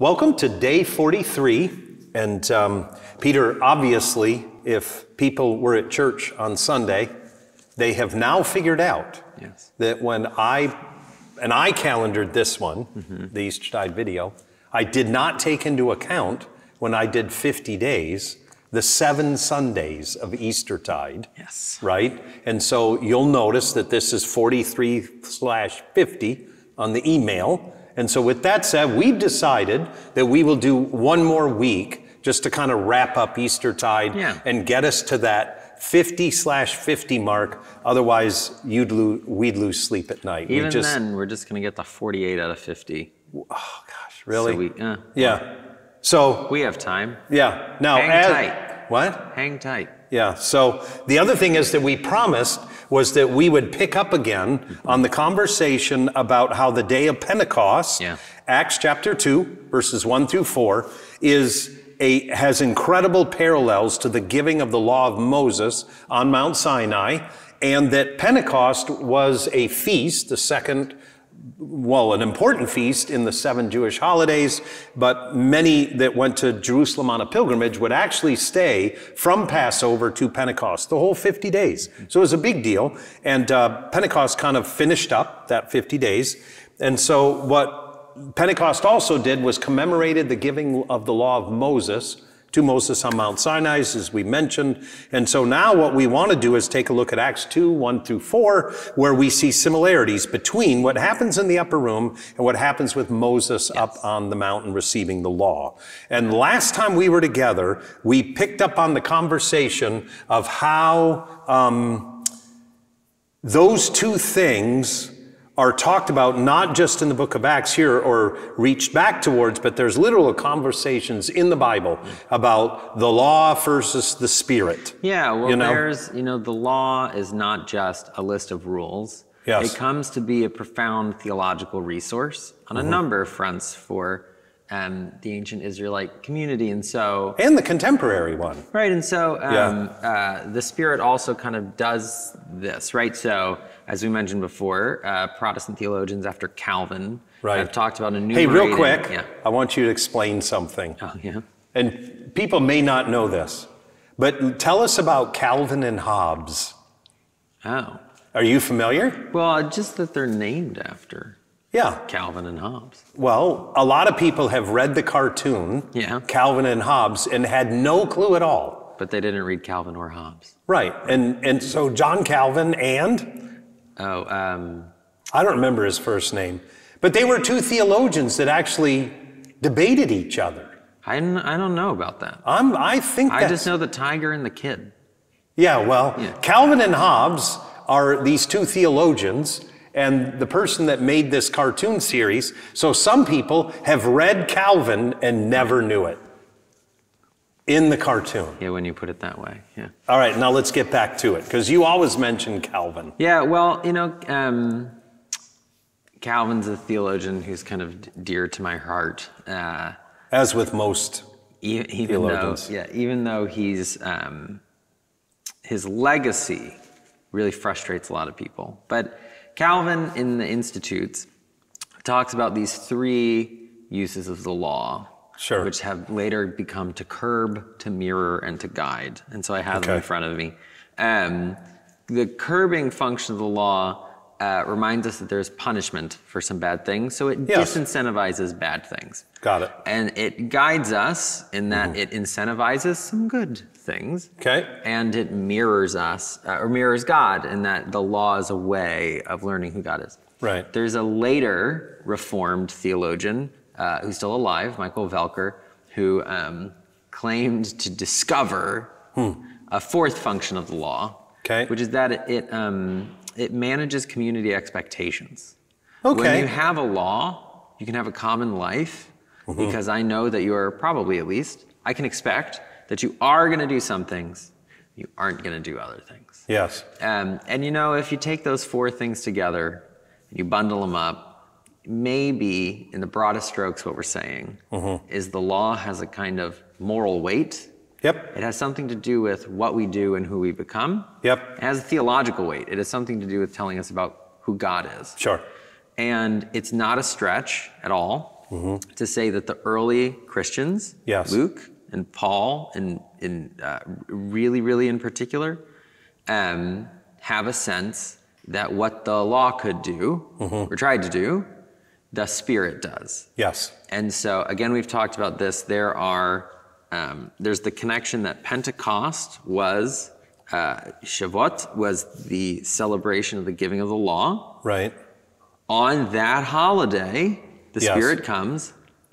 Welcome to day 43. And um, Peter, obviously, if people were at church on Sunday, they have now figured out yes. that when I, and I calendared this one, mm-hmm. the video, I did not take into account when I did 50 days the seven Sundays of tide. Yes. Right? And so you'll notice that this is 43 slash 50 on the email. And so, with that said, we've decided that we will do one more week just to kind of wrap up Eastertide yeah. and get us to that 50 slash 50 mark. Otherwise, you'd lose, we'd lose sleep at night. Even we just, then, we're just going to get the 48 out of 50. Oh, gosh, really? So we, uh, yeah. So we have time. Yeah. Now, as, what? Hang tight. Yeah. So the other thing is that we promised was that we would pick up again on the conversation about how the day of Pentecost, yeah. Acts chapter 2, verses 1 through 4, is a, has incredible parallels to the giving of the law of Moses on Mount Sinai, and that Pentecost was a feast, the second well, an important feast in the seven Jewish holidays, but many that went to Jerusalem on a pilgrimage would actually stay from Passover to Pentecost, the whole 50 days. So it was a big deal. And uh, Pentecost kind of finished up that 50 days. And so what Pentecost also did was commemorated the giving of the law of Moses to Moses on Mount Sinai, as we mentioned. And so now what we want to do is take a look at Acts 2, 1 through 4, where we see similarities between what happens in the upper room and what happens with Moses yes. up on the mountain receiving the law. And last time we were together, we picked up on the conversation of how um, those two things are talked about not just in the book of Acts here or reached back towards, but there's literal conversations in the Bible about the law versus the spirit. Yeah, well, you know? there's, you know, the law is not just a list of rules. Yes. It comes to be a profound theological resource on mm-hmm. a number of fronts for um, the ancient Israelite community. And so. And the contemporary one. Right. And so um, yeah. uh, the Spirit also kind of does this, right? So as we mentioned before, uh, Protestant theologians after Calvin right. have talked about a new. Hey, real quick, yeah. I want you to explain something. Oh, yeah. And people may not know this, but tell us about Calvin and Hobbes. Oh. Are you familiar? Well, just that they're named after. Yeah. Calvin and Hobbes. Well, a lot of people have read the cartoon, yeah. Calvin and Hobbes, and had no clue at all. But they didn't read Calvin or Hobbes. Right. And and so John Calvin and Oh, um, I don't remember his first name, but they were two theologians that actually debated each other. I, I don't know about that. I'm, I think I just know the tiger and the kid. Yeah, well, yeah. Calvin and Hobbes are these two theologians and the person that made this cartoon series. So some people have read Calvin and never knew it in the cartoon. Yeah, when you put it that way. Yeah. All right, now let's get back to it because you always mention Calvin. Yeah, well, you know, um, Calvin's a theologian who's kind of dear to my heart. Uh, As with most even theologians. Though, yeah, even though he's um, his legacy really frustrates a lot of people, but Calvin in the Institutes talks about these three uses of the law sure. which have later become to curb, to mirror, and to guide. And so I have okay. them in front of me. Um, the curbing function of the law uh, reminds us that there's punishment for some bad things, so it yes. disincentivizes bad things. Got it. And it guides us in that mm-hmm. it incentivizes some good things. Okay. And it mirrors us, uh, or mirrors God, in that the law is a way of learning who God is. Right. There's a later Reformed theologian uh, who's still alive, Michael Velker, who um, claimed to discover hmm. a fourth function of the law, okay. which is that it it, um, it manages community expectations. Okay. When you have a law, you can have a common life mm-hmm. because I know that you are probably at least I can expect that you are going to do some things, you aren't going to do other things. Yes. Um, and you know, if you take those four things together, and you bundle them up, maybe in the broadest strokes what we're saying mm-hmm. is the law has a kind of moral weight Yep. It has something to do with what we do and who we become. Yep. It has a theological weight. It has something to do with telling us about who God is. Sure. And it's not a stretch at all mm-hmm. to say that the early Christians, yes. Luke and Paul, and, in uh, really, really in particular, um, have a sense that what the law could do mm-hmm. or tried to do the spirit does. Yes. And so again, we've talked about this. There are um, there's the connection that Pentecost was uh, Shavuot was the celebration of the giving of the law. Right. On that holiday, the yes. Spirit comes.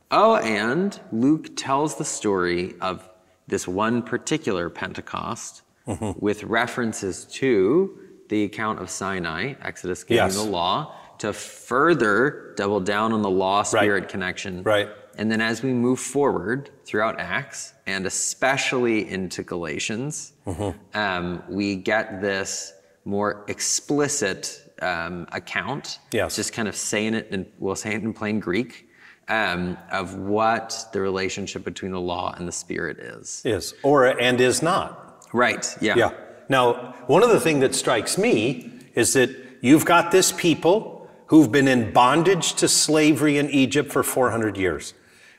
Oh, and Luke tells the story of this one particular Pentecost mm-hmm. with references to the account of Sinai, Exodus giving yes. the law, to further double down on the law spirit right. connection. Right. And then as we move forward throughout Acts and especially into Galatians, mm-hmm. um, we get this more explicit um, account. Yes. Just kind of saying it, and we'll say it in plain Greek. Um, of what the relationship between the law and the spirit is. Is, or and is not. Right, yeah. Yeah. Now, one of the things that strikes me is that you've got this people who've been in bondage to slavery in Egypt for 400 years.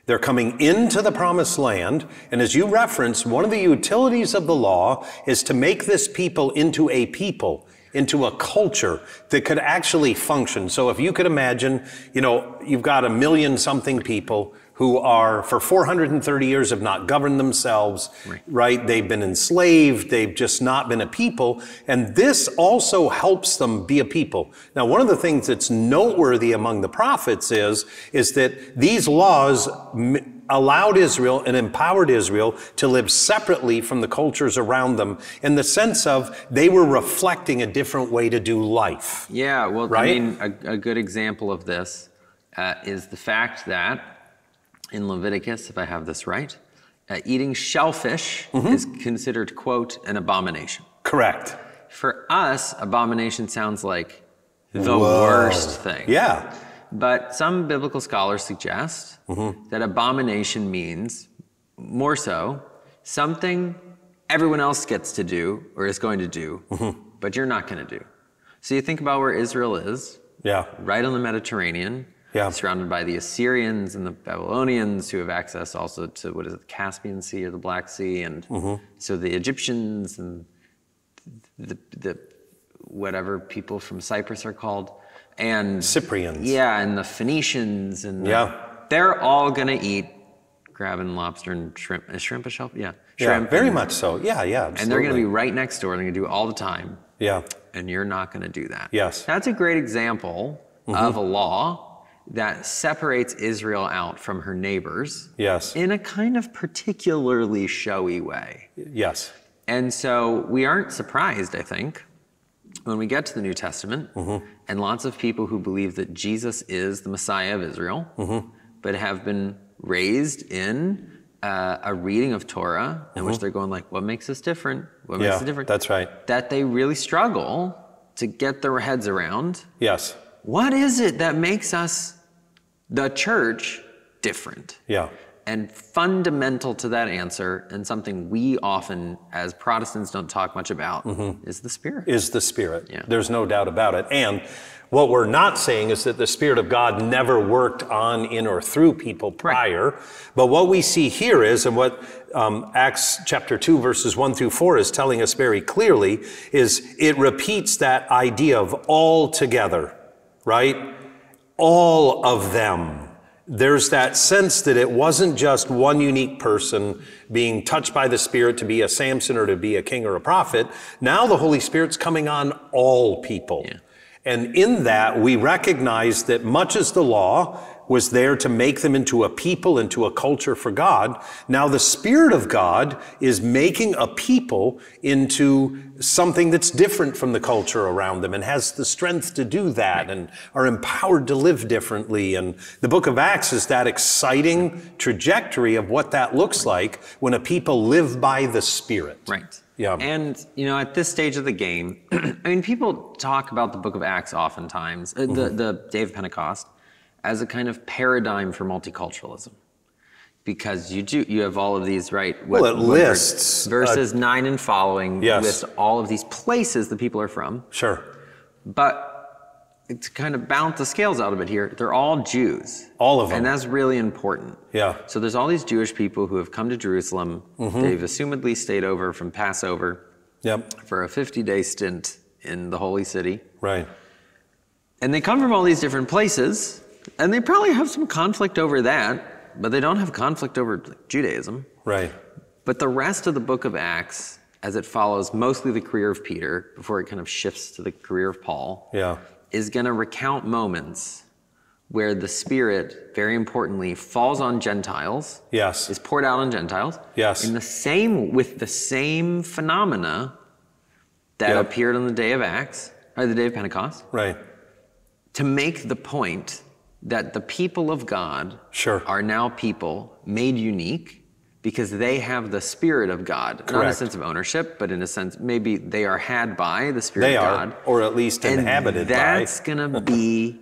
They're coming into the promised land. And as you reference, one of the utilities of the law is to make this people into a people, into a culture that could actually function. So if you could imagine, you know, you've got a million something people who are for 430 years have not governed themselves, right. right. They've been enslaved, they've just not been a people, and this also helps them be a people. Now, one of the things that's noteworthy among the prophets is is that these laws allowed Israel and empowered Israel to live separately from the cultures around them in the sense of they were reflecting a different way to do life. Yeah, well, right? I mean, a, a good example of this uh, is the fact that in Leviticus, if I have this right, uh, eating shellfish mm-hmm. is considered, quote, an abomination. Correct. For us, abomination sounds like the Whoa. worst thing. Yeah. But some biblical scholars suggest mm-hmm. that abomination means more so something everyone else gets to do or is going to do, mm-hmm. but you're not going to do. So you think about where Israel is. Yeah. Right on the Mediterranean yeah. surrounded by the Assyrians and the Babylonians, who have access also to what is it, the Caspian Sea or the Black Sea, and mm-hmm. so the Egyptians and the, the whatever people from Cyprus are called, and Cyprians, yeah, and the Phoenicians, and the, yeah, they're all gonna eat crab and lobster and shrimp. shrimp a shelf? Yeah, shrimp. Yeah, very and, much so. Yeah, yeah. Absolutely. And they're gonna be right next door. They're gonna do it all the time. Yeah. And you're not gonna do that. Yes. That's a great example mm-hmm. of a law that separates Israel out from her neighbors. Yes. In a kind of particularly showy way. Yes. And so we aren't surprised, I think, when we get to the New Testament mm-hmm. and lots of people who believe that Jesus is the Messiah of Israel, mm-hmm. but have been raised in uh, a reading of Torah in mm-hmm. which they're going like, what makes us different? What yeah, makes the different? That's right. That they really struggle to get their heads around. Yes. What is it that makes us the church different? Yeah. And fundamental to that answer, and something we often as Protestants don't talk much about, mm-hmm. is the Spirit. Is the Spirit. Yeah. There's no doubt about it. And what we're not saying is that the Spirit of God never worked on, in, or through people prior. Right. But what we see here is, and what um, Acts chapter 2, verses 1 through 4 is telling us very clearly, is it repeats that idea of all together, right? all of them. There's that sense that it wasn't just one unique person being touched by the Spirit to be a Samson or to be a king or a prophet. Now the Holy Spirit's coming on all people. Yeah. And in that, we recognize that much as the law was there to make them into a people, into a culture for God. Now the Spirit of God is making a people into something that's different from the culture around them and has the strength to do that and are empowered to live differently. And the book of Acts is that exciting trajectory of what that looks like when a people live by the Spirit. Right. Yeah. And, you know, at this stage of the game, I mean, people talk about the book of Acts oftentimes, uh, mm-hmm. the, the day of Pentecost as a kind of paradigm for multiculturalism because you do you have all of these right what, well it lists verses uh, 9 and following yes. lists all of these places the people are from sure but to kind of balance the scales out a bit here they're all jews all of them and that's really important yeah so there's all these jewish people who have come to jerusalem mm-hmm. they've assumedly stayed over from passover yep. for a 50 day stint in the holy city right and they come from all these different places and they probably have some conflict over that, but they don't have conflict over Judaism. Right. But the rest of the book of Acts, as it follows mostly the career of Peter before it kind of shifts to the career of Paul, yeah. is going to recount moments where the Spirit, very importantly, falls on Gentiles. Yes. Is poured out on Gentiles. Yes. In the same with the same phenomena that yep. appeared on the day of Acts or the day of Pentecost. Right. To make the point that the people of God sure. are now people made unique because they have the spirit of God, Correct. not in a sense of ownership, but in a sense maybe they are had by the spirit they of God, or at least and inhabited. That's going to be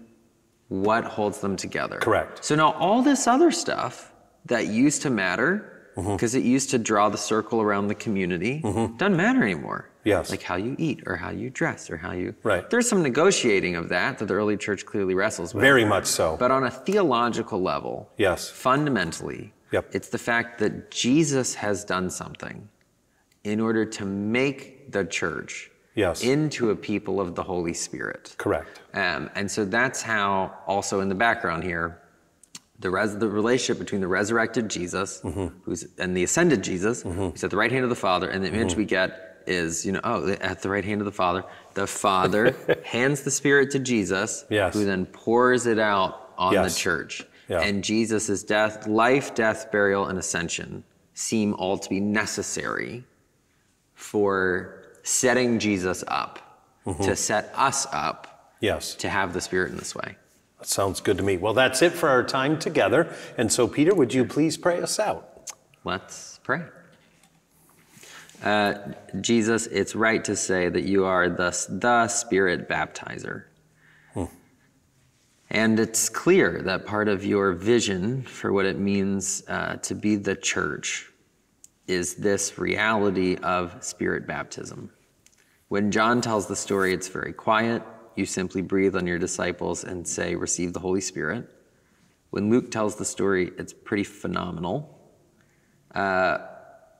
what holds them together. Correct. So now all this other stuff that used to matter because mm-hmm. it used to draw the circle around the community mm-hmm. doesn't matter anymore. Yes. Like how you eat or how you dress or how you. Right. There's some negotiating of that that the early church clearly wrestles with. Very much so. But on a theological level, yes. Fundamentally, yep. it's the fact that Jesus has done something in order to make the church yes. into a people of the Holy Spirit. Correct. Um, and so that's how, also in the background here, the, res- the relationship between the resurrected Jesus, mm-hmm. who's and the ascended Jesus, mm-hmm. who's at the right hand of the Father, and the image mm-hmm. we get is, you know, oh, at the right hand of the Father, the Father hands the Spirit to Jesus, yes. who then pours it out on yes. the church. Yeah. And Jesus' death, life, death, burial, and ascension seem all to be necessary for setting Jesus up, mm-hmm. to set us up, yes. to have the Spirit in this way. That sounds good to me. Well, that's it for our time together. And so, Peter, would you please pray us out? Let's pray. Uh, Jesus, it's right to say that you are the, the Spirit baptizer. Hmm. And it's clear that part of your vision for what it means uh, to be the church is this reality of Spirit baptism. When John tells the story, it's very quiet. You simply breathe on your disciples and say, Receive the Holy Spirit. When Luke tells the story, it's pretty phenomenal. Uh,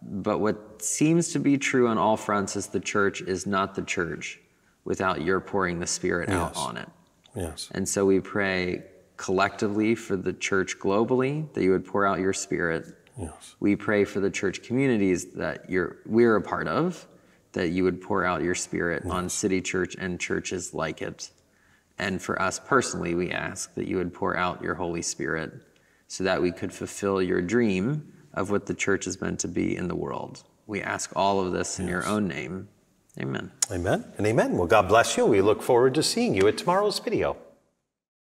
but what seems to be true on all fronts is the church is not the church without your pouring the Spirit yes. out on it. Yes. And so we pray collectively for the church globally that you would pour out your Spirit. Yes. We pray for the church communities that you're we're a part of that you would pour out your Spirit yes. on City Church and churches like it. And for us personally, we ask that you would pour out your Holy Spirit so that we could fulfill your dream of what the church is meant to be in the world. We ask all of this in yes. your own name. Amen. Amen and amen. Well, God bless you. We look forward to seeing you at tomorrow's video.